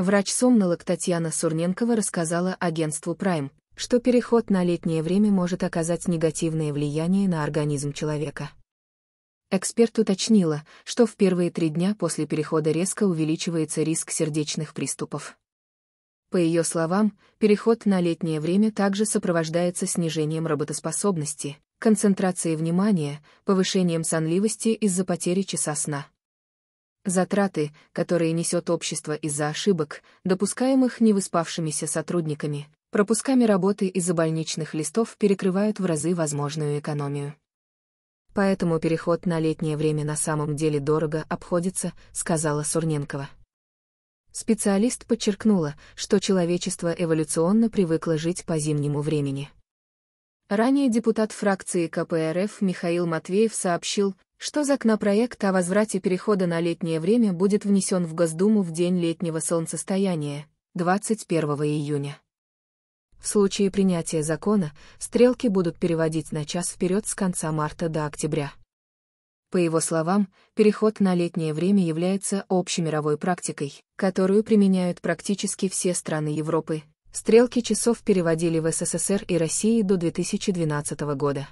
Врач-сомнолог Татьяна Сурненкова рассказала агентству Prime, что переход на летнее время может оказать негативное влияние на организм человека. Эксперт уточнила, что в первые три дня после перехода резко увеличивается риск сердечных приступов. По ее словам, переход на летнее время также сопровождается снижением работоспособности, концентрации внимания, повышением сонливости из-за потери часа сна. Затраты, которые несет общество из-за ошибок, допускаемых невыспавшимися сотрудниками, пропусками работы из-за больничных листов перекрывают в разы возможную экономию. Поэтому переход на летнее время на самом деле дорого обходится, сказала Сурненкова. Специалист подчеркнула, что человечество эволюционно привыкло жить по зимнему времени. Ранее депутат фракции КПРФ Михаил Матвеев сообщил, что законопроект о возврате перехода на летнее время будет внесен в Госдуму в день летнего солнцестояния, 21 июня. В случае принятия закона, стрелки будут переводить на час вперед с конца марта до октября. По его словам, переход на летнее время является общемировой практикой, которую применяют практически все страны Европы. Стрелки часов переводили в СССР и России до 2012 года.